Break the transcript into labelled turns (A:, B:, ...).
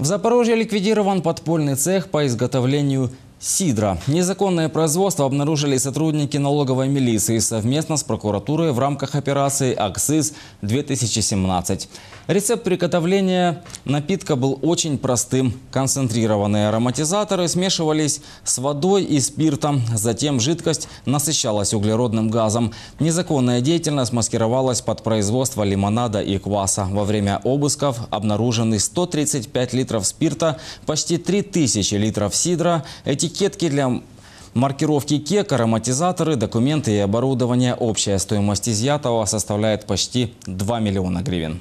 A: В Запорожье ликвидирован подпольный цех по изготовлению Сидра. Незаконное производство обнаружили сотрудники налоговой милиции совместно с прокуратурой в рамках операции «Аксис-2017». Рецепт приготовления напитка был очень простым. Концентрированные ароматизаторы смешивались с водой и спиртом. Затем жидкость насыщалась углеродным газом. Незаконная деятельность маскировалась под производство лимонада и кваса. Во время обысков обнаружены 135 литров спирта, почти 3000 литров сидра, этикетки для Маркировки кек, ароматизаторы, документы и оборудование. Общая стоимость изъятого составляет почти 2 миллиона гривен.